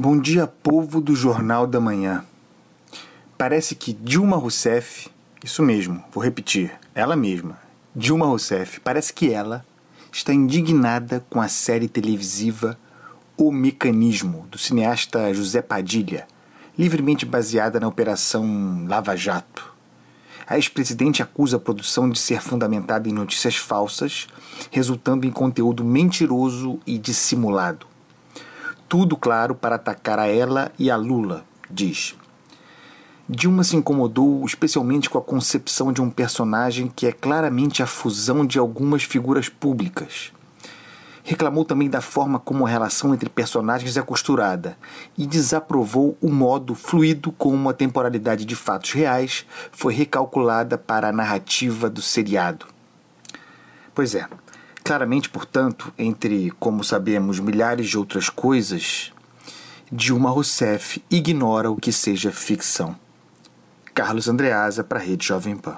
Bom dia, povo do Jornal da Manhã. Parece que Dilma Rousseff, isso mesmo, vou repetir, ela mesma, Dilma Rousseff, parece que ela está indignada com a série televisiva O Mecanismo, do cineasta José Padilha, livremente baseada na Operação Lava Jato. A ex-presidente acusa a produção de ser fundamentada em notícias falsas, resultando em conteúdo mentiroso e dissimulado tudo claro para atacar a ela e a Lula, diz. Dilma se incomodou especialmente com a concepção de um personagem que é claramente a fusão de algumas figuras públicas. Reclamou também da forma como a relação entre personagens é costurada e desaprovou o modo fluido como a temporalidade de fatos reais foi recalculada para a narrativa do seriado. Pois é, Claramente, portanto, entre, como sabemos, milhares de outras coisas, Dilma Rousseff ignora o que seja ficção. Carlos Andreasa para a Rede Jovem Pan.